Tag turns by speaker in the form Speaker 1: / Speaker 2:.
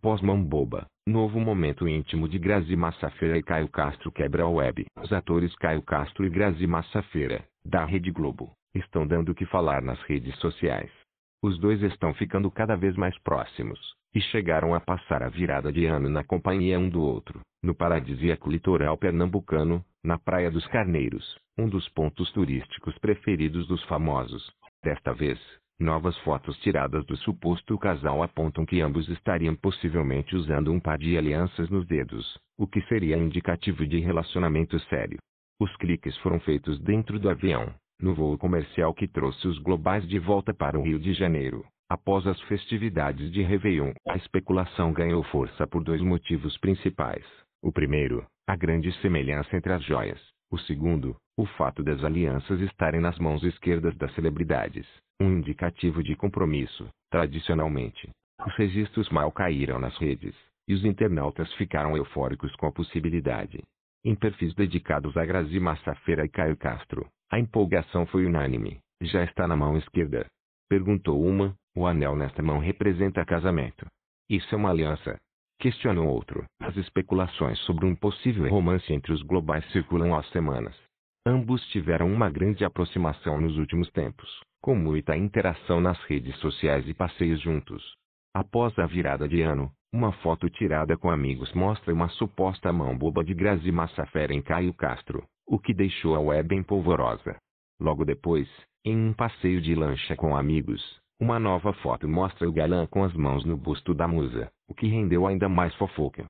Speaker 1: após Mão Boba, novo momento íntimo de Grazi Massafera e Caio Castro quebra a web. Os atores Caio Castro e Grazi Massafera, da Rede Globo, estão dando o que falar nas redes sociais. Os dois estão ficando cada vez mais próximos, e chegaram a passar a virada de ano na companhia um do outro, no paradisíaco litoral pernambucano, na Praia dos Carneiros, um dos pontos turísticos preferidos dos famosos. Desta vez, Novas fotos tiradas do suposto casal apontam que ambos estariam possivelmente usando um par de alianças nos dedos, o que seria indicativo de relacionamento sério. Os cliques foram feitos dentro do avião, no voo comercial que trouxe os globais de volta para o Rio de Janeiro. Após as festividades de Réveillon, a especulação ganhou força por dois motivos principais. O primeiro, a grande semelhança entre as joias, o segundo, o fato das alianças estarem nas mãos esquerdas das celebridades, um indicativo de compromisso. Tradicionalmente, os registros mal caíram nas redes, e os internautas ficaram eufóricos com a possibilidade. Em perfis dedicados a Grazi Massafera e Caio Castro, a empolgação foi unânime. Já está na mão esquerda. Perguntou uma, o anel nesta mão representa casamento. Isso é uma aliança questionou outro. As especulações sobre um possível romance entre os globais circulam há semanas. Ambos tiveram uma grande aproximação nos últimos tempos, com muita interação nas redes sociais e passeios juntos. Após a virada de ano, uma foto tirada com amigos mostra uma suposta mão boba de Grazi Massafera em Caio Castro, o que deixou a web em polvorosa. Logo depois, em um passeio de lancha com amigos, uma nova foto mostra o galã com as mãos no busto da musa, o que rendeu ainda mais fofoca.